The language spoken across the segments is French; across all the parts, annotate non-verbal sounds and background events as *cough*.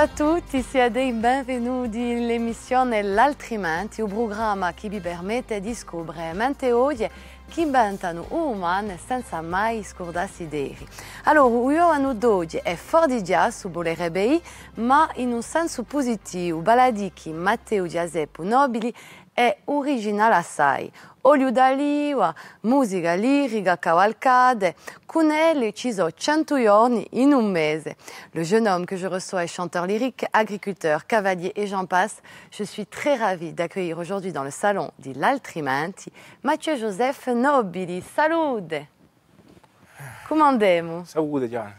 Buongiorno a tutti, siete i benvenuti nell'emissione L'Altrimenti, un programma che vi permette di scoprire menteoie che inventano umane senza mai scordarsi d'eri. Allora, Giovano d'oggi è fuori giasso, vorrebbe ma in un senso positivo, baladi che Matteo Giuseppe Nobili è originale assai. Olio d'aliva, musica lirica, cavalcade, con elle ci ho 100 giorni in un mese. Le jeune homme que je reçois est chanteur lyrique, agriculteur, cavalier et j'en passe. Je suis très ravie d'accueillir aujourd'hui dans le salon di L'Altrimenti Mathieu Joseph Nobili. Salude! Come andiamo? Salute Gianna.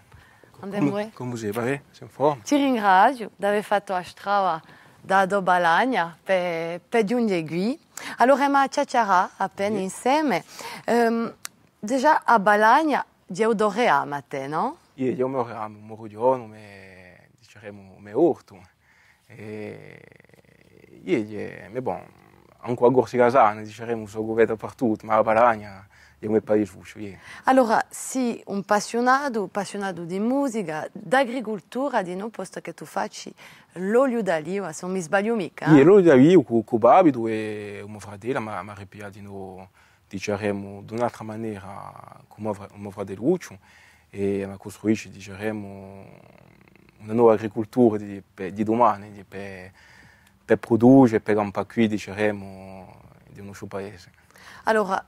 Andiamo? Come, come vous Va bene? c'est in forma? Ti ringrazio di aver fatto la da do pe, pe de un aiguille. Alors ema ceaceara a inseme. Um, deja a balagna eu o a te, no? E eu me oream, morro de ono, me, dicem, me urto. E, e, e, me bom, encore gorsi gazane, diremo so goveta dappertutto, ma la palagna è un paese fucio. Yeah. Allora, sì, un appassionato, appassionato di musica, d'agricoltura, di non posto che tu facci l'olio d'aliva, se non mi sbaglio mica. Eh? Yeah, l'olio d'aliva con cu, Babito e mio fratello, ma mi ripia di no, diremo, di un'altra maniera, come mio fratello Lucio, e mi costruisce, diremo, una nuova agricoltura di, di domani, di, per, per produrre, cuire, impacire, diciamo, di un nostro paese. Allora, pays.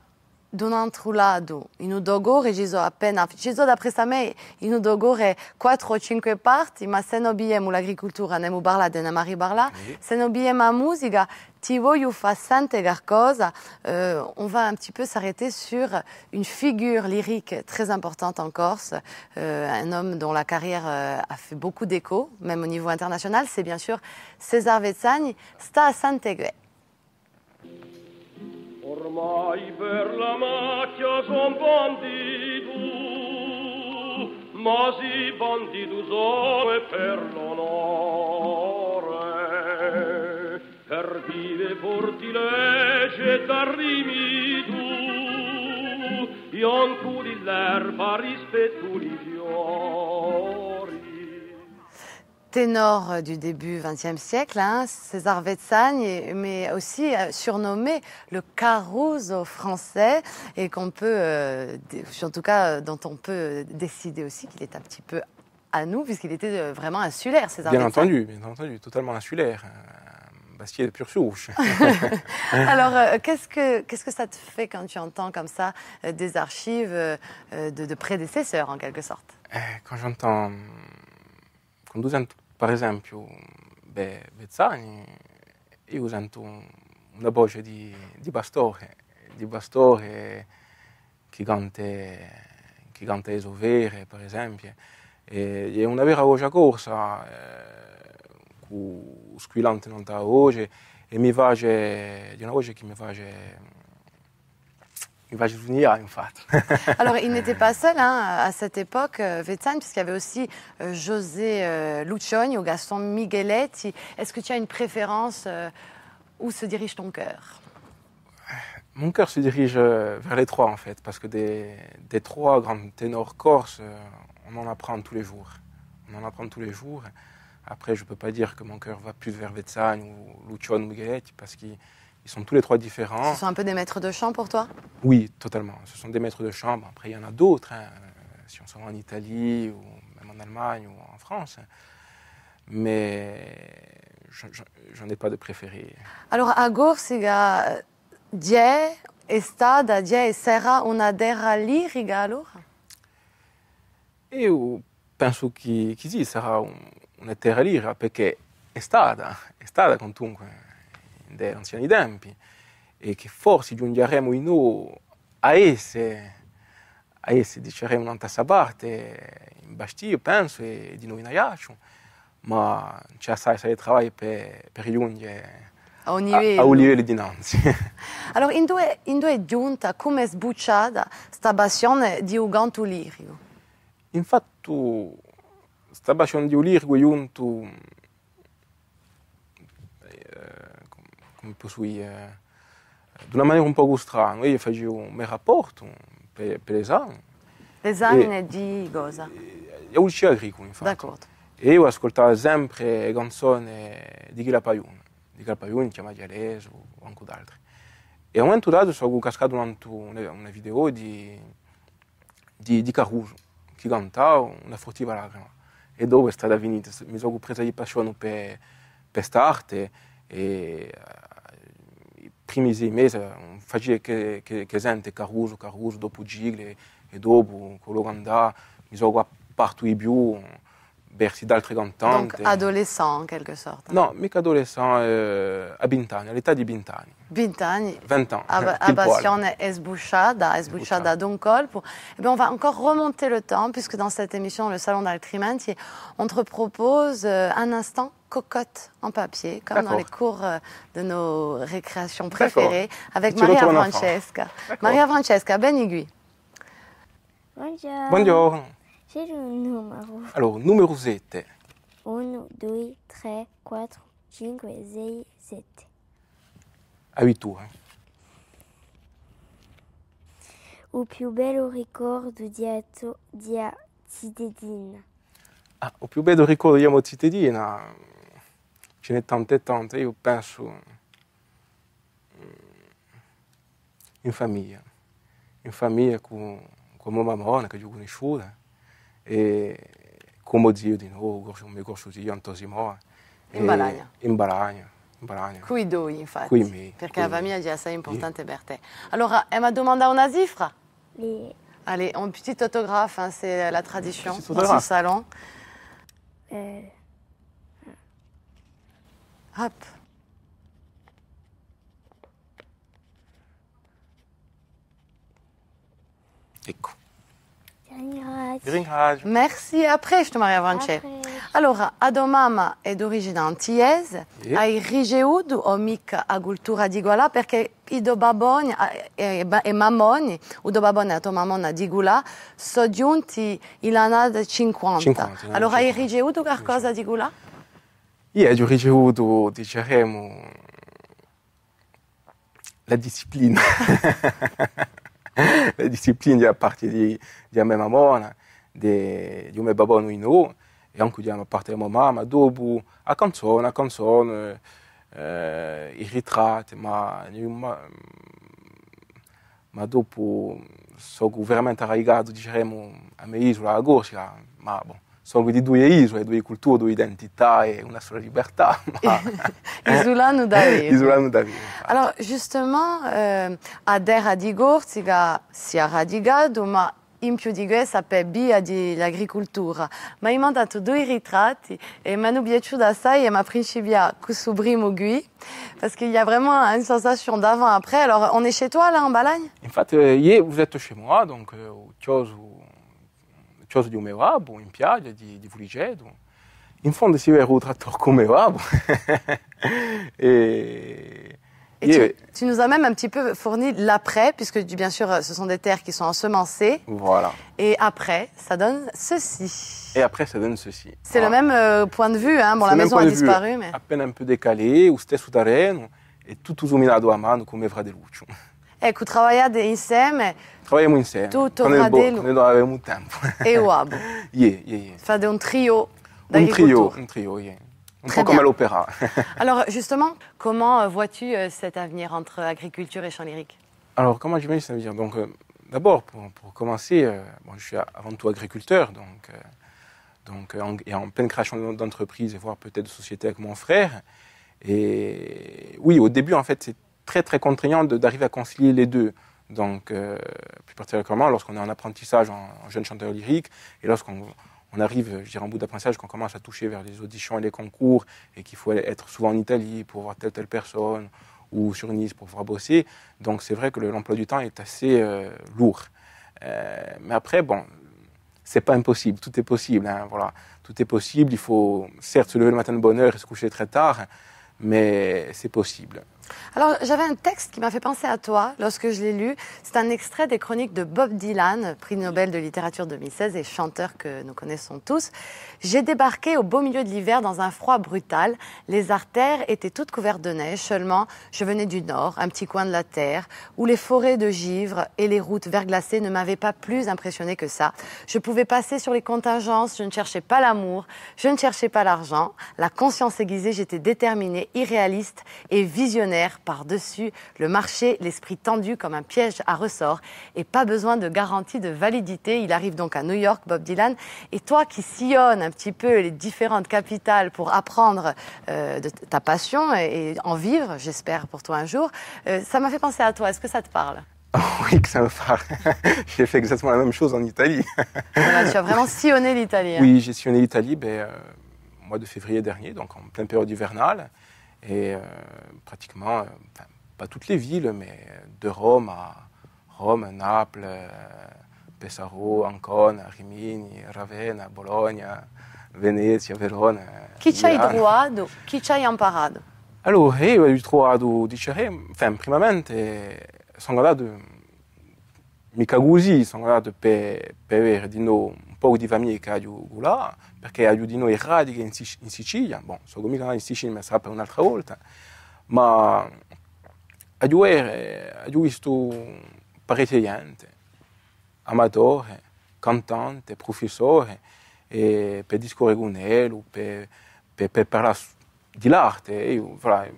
Alors, altro lato, in Udogore ci sono j'ai ci d'après da prestame in est 4 ou 5 mais ma se non l'agriculture, l'agricoltura, ne de ne mari Barla, si non abbiamo la musica, Tiwo Yufasante euh, on va un petit peu s'arrêter sur une figure lyrique très importante en Corse, euh, un homme dont la carrière euh, a fait beaucoup d'écho, même au niveau international, c'est bien sûr César Vezzani, Sta Santegue. Ormai per la macchia e Ténor du début XXe siècle, hein, César Vetsagne, mais aussi euh, surnommé le Caruso français, et qu'on peut, euh, en tout cas, euh, dont on peut décider aussi qu'il est un petit peu à nous, puisqu'il était vraiment insulaire, César Bien entendu, bien entendu, totalement insulaire hein c'est de pure souche. *laughs* Alors, euh, que qu'est-ce que ça te fait quand tu entends comme ça euh, des archives euh, de, prédécesseurs, en quelque sorte eh, Quand j'entends. Quand par exemple, Be Bezzani, io une una voce di, di Bastore, di Bastore qui chante che canta par exemple. par exemple, une vraie vera voce corsa ou squillante non ta et et me va venir, en fait. Alors, il n'était pas seul hein, à cette époque, euh, Vetsan, puisqu'il y avait aussi euh, José euh, Lucioni ou Gaston Migueletti. Est-ce que tu as une préférence Où se dirige ton cœur Mon cœur se dirige vers les trois, en fait, parce que des, trois grands ténors corses, on en apprend tous les jours. On en apprend tous les jours. Après, je ne peux pas dire que mon cœur va plus vers Vetsagne ou ou Gaët, parce qu'ils sont tous les trois différents. Ce sont un peu des maîtres de chant pour toi Oui, totalement. Ce sont des maîtres de chant. Après, il y en a d'autres. Hein. Euh, si on se rend en Italie ou même en Allemagne ou en France. Mais j'en ai pas de préféré. Alors, à Gorsiga, Die, Estada, Die et Serra, on a des Riga alors Et au pinceau qui dit Sarah una terra lira perché è stata, è stata comunque degli anziani tempi e che forse giungeremo in noi a esse, a esse diceremo in questa parte, in Bastia penso e di noi in Ajaccio, ma c'è assai assai lavoro per, per giungere a un livello, a, un livello dinanzi. *laughs* allora, in due, in due giunta, come è sbucciata questa passione di un Lirio? Infatti طبعا عشان يولير ويون تو como possuía eh, de uma maneira um pouco estranha. Eh, eu fazia um rapporto pelos anos. Design de coisa? Eu tinha rico, infatti. D'accordo. E eu ascoltava sempre le canzoni di Ghilapayun, di Ghilapayun, Chiamagiales ou anche d'altri. E a un momento dato sono cascato durante uma vídeo de de de Caruso, che cantava Una furtiva lacrima. e dove è stata finita. Mi sono presa di passione per quest'arte e uh, i primi sei mesi non mm, facevo che, che, che sente Caruso, Caruso, dopo Gigli e dopo quello che andava, mi sono partito di più mm, Bercy d'altre Donc adolescent en quelque sorte. Non, mais adolescent, euh, à Bintani, à l'état de Bintani. Bintani. 20 ans. À Bastion esbouchada, esbouchada d'un colpo. E bien, on va encore remonter le temps, puisque dans cette émission, le Salon d'Altrimenti, on te propose euh, un instant cocotte en papier, comme dans les cours euh, de nos récréations préférées, avec Maria Francesca. Maria Francesca Benigui. Bonjour. Bonjour le numéro... Alors, numéro 7. 1, 2, 3, 4, 5, 6, 7. À 8 tours. Hein. O più bello record di, Ato, di Ah, o più bello record di Amotitedina. Ce hein. n'è tante tant tante, io penso in famiglia, in famiglia con, con mamma Monica, e come zio di nuovo, mio grosso zio Antosimò. Eh. In Balagna. In Balagna. Qui due, infatti. Qui me, perché qui la famiglia è assai importante per te. Allora, è una domanda una cifra Oui. Allez, un petit autographe, hein, c'est la tradition dans ce salon. Euh... Hop. Ecco. Merci. Après, je te marie avant Alors, Adomama est d'origine antillaise. Yeah. Ai rigeud o mica a cultura parce que que i do et e, e mamoni, o do baboni So tua il en a de 50. Alors, allora, hai rigeud qualcosa di Gola? Io ho rigeud, diremo, la discipline. *laughs* *laughs* la discipline de la di, de mia mes de mes mio et Nuino, et dopo la canzone, la canzone, ma, ma, ma dopo veramente arrivato, diremo, a à isola, a Gorcia, ma sono quindi due isole, due culture, due identità et una seule liberté. *laughs* *laughs* Isula nous eh, dariv. Isula nous dariv. Alors, justement, euh, ader adigor, si sia radigado, ma in più di questo per via dell'agricoltura. Ma mi ha mandato due ritratti e mi hanno piaciuto assai e mi ha principiato questo primo qui, perché y a vraiment une sensation d'avant-après. Alors, on est chez toi là, en Balagne En fait, eh, hier, vous êtes chez moi, donc euh, au Chiosu, chose di un bon, babbo, in piaggia, di, di Fuligedo. In fondo si vede un come Et tu, nous as même un petit peu fourni l'après, puisque bien sûr, ce sont des terres qui sont ensemencées. Voilà. Et après, ça donne ceci. Et après, ça donne ceci. C'est le même euh, point de vue. Hein. Bon, la maison a disparu, mais... À peine un peu décalé, où c'était terre, et tout tout à mano, comme vrai de lucho. Et que o trabalhar de inseto e Trabalhamos em inseto. Tu, tu radelo. Quando eu muito tempo. Eu abo. *laughs* yeah, yeah, yeah. trio Un trio, un trio, yeah. Un Très peu comme à l'opéra. *laughs* Alors justement, comment euh, vois-tu euh, cet avenir entre euh, agriculture et chant lyrique Alors comment j'imagine cet avenir Donc d'abord, pour, commencer, je suis avant tout agriculteur, donc, donc en, et en pleine création d'entreprise, voire peut-être de société avec mon frère. Et oui, au début, en fait, c'est très très contraignant d'arriver à concilier les deux. Donc, euh, plus particulièrement lorsqu'on est en apprentissage en, jeune chanteur lyrique et lorsqu'on arrive, je dirais, en bout d'apprentissage, qu'on commence à toucher vers les auditions et les concours et qu'il faut être souvent en Italie pour voir telle telle personne ou sur Nice pour pouvoir bosser. Donc, c'est vrai que l'emploi du temps est assez euh, lourd. Euh, mais après, bon, c'est pas impossible, tout est possible. Hein, voilà, tout est possible. Il faut certes se lever le matin de bonne heure et se coucher très tard, mais c'est possible. Alors, j'avais un texte qui m'a fait penser à toi lorsque je l'ai lu. C'est un extrait des chroniques de Bob Dylan, prix Nobel de littérature 2016 et chanteur que nous connaissons tous. J'ai débarqué au beau milieu de l'hiver dans un froid brutal. Les artères étaient toutes couvertes de neige. Seulement, je venais du nord, un petit coin de la terre, où les forêts de givre et les routes verglacées ne m'avaient pas plus impressionné que ça. Je pouvais passer sur les contingences. Je ne cherchais pas l'amour. Je ne cherchais pas l'argent. La conscience aiguisée, j'étais déterminée, irréaliste et visionnaire par-dessus le marché, l'esprit tendu comme un piège à ressort et pas besoin de garantie de validité. Il arrive donc à New York, Bob Dylan. Et toi qui sillonne un petit peu les différentes capitales pour apprendre euh, de ta passion et, en vivre, j'espère pour toi un jour, euh, ça m'a fait penser à toi. Est-ce que ça te parle *laughs* oui, que ça me parle. *laughs* j'ai fait exactement la même chose en Italie. tu as vraiment sillonné l'Italie. Hein? Oui, j'ai sillonné l'Italie ben, euh, mois de février dernier, donc en pleine période hivernale. Et euh, pratiquement, euh, enfin, pas toutes les villes, mais de Rome à Rome, Naples, euh, Pesaro, Ancona, Rimini, Ravenna, Bologne, Venezia, Verona. Qui t'a trovato? Chi Alors, imparato? Allora, io ho trovato, direi, enfin, primamente, sono andato mikaguzi suis heureux per dino un po' di famiglie che aiutano perché aiutano i radici in, en Sicile. bon so come in Sicilia ma sarà per un'altra volta ma une autre visto Mais gente amatore cantante professore e per discorrere con pour per, per, per parlare di l'arte voilà. E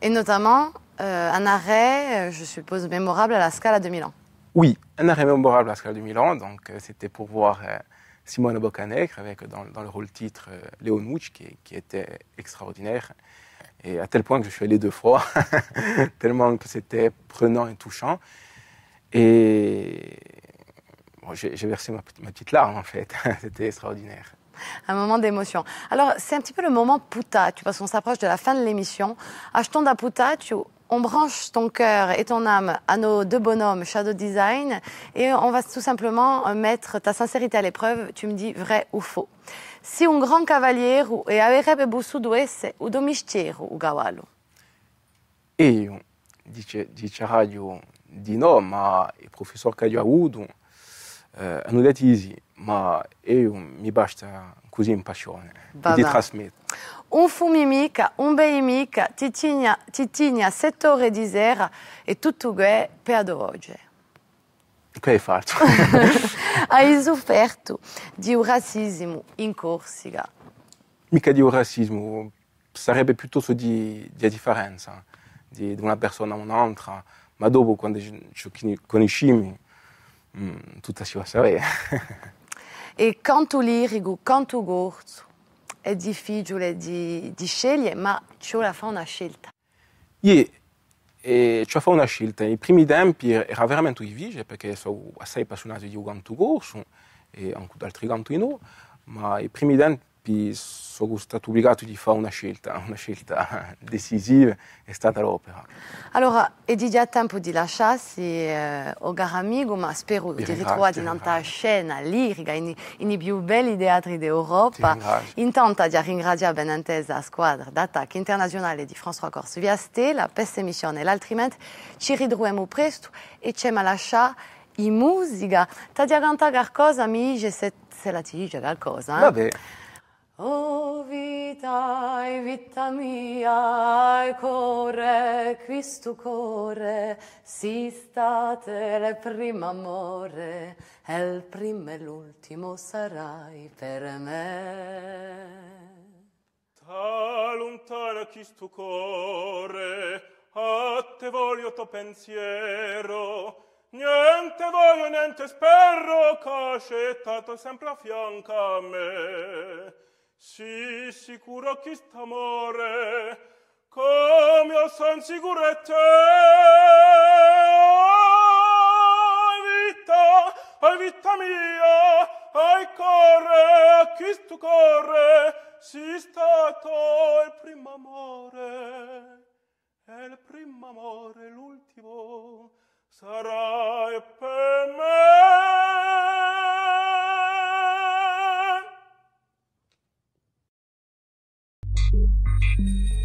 et notamment euh, un arrêt euh, je suppose mémorable à la Scala de Milan oui, un arrêt mémorable à la de Milan. Donc, euh, c'était pour voir euh, Simone Bocanegre avec euh, dans, le rôle titre Léon qui, était extraordinaire. Et à tel point que je suis allé deux fois, *laughs* tellement que c'était prenant et touchant. Et j'ai versé ma, petite larme, en fait. *laughs* c'était extraordinaire un moment d'émotion. Alors, c'est un petit peu le moment Tu parce qu'on s'approche de la fin de l'émission. Achetons d'un tu on branche ton cœur et ton âme à nos deux bonhommes Shadow Design et on va tout simplement euh, mettre ta sincérité à l'épreuve. Tu me dis vrai ou faux. Si un grand cavalier e avrebbe bussuto esse o ou cavallo. Io, dice, dice Radio, di no, ma il e professor che io ho eh, detto ma io mi basta così in passione, di trasmettere. Unfumimica, beimica, Titinha, Titinha, Settore di Sera e Tutugué, Peadoroge. Que é farto. a *laughs* sofferto de o racismo em Corsica? Mica de o racismo, sarebbe piuttosto di, di differenza di, di una persona a un'altra, ma dopo quando ci conosciamo mm, tutto si va a sapere. *laughs* e quanto lirico, quanto gordo. è difficile di, di scegliere, ma ci vuole fare una scelta. Yeah. E ci ho fatto una scelta. I primi tempi era veramente difficile perché sono assai appassionato di un canto e anche altri canti no, ma i primi tempi tempi sono stato obbligato di fare una scelta, una scelta *laughs* decisiva, è stata l'opera. Allora, è già tempo di lasciarsi eh, o caro amico, ma spero di ritrovarti in una scena lirica, in, in, i più belli teatri d'Europa. Intanto ti ringrazio ben intesa la squadra d'attacco internazionale di François Corse via Stella, per questa missione, altrimenti ci ritroviamo presto e ci lasciamo in musica. Ti canta qualcosa, amici, se, se la ti dice qualcosa. Eh? Vabbè. O vitae, vita mia, core, Cristo core, si state le prima amore, el prim e l'ultimo sarai per me. Ta lontana Cristo core, a te voglio to pensiero, niente voglio, niente spero, scettato sempre a fianca a me. Si sicuro che st'amore come ho son sicurezza ai vita, ai vita mia, ai corre, a chi sto corre, si stato il primo amore, e il primo amore, l'ultimo, sarà per me. Thank you.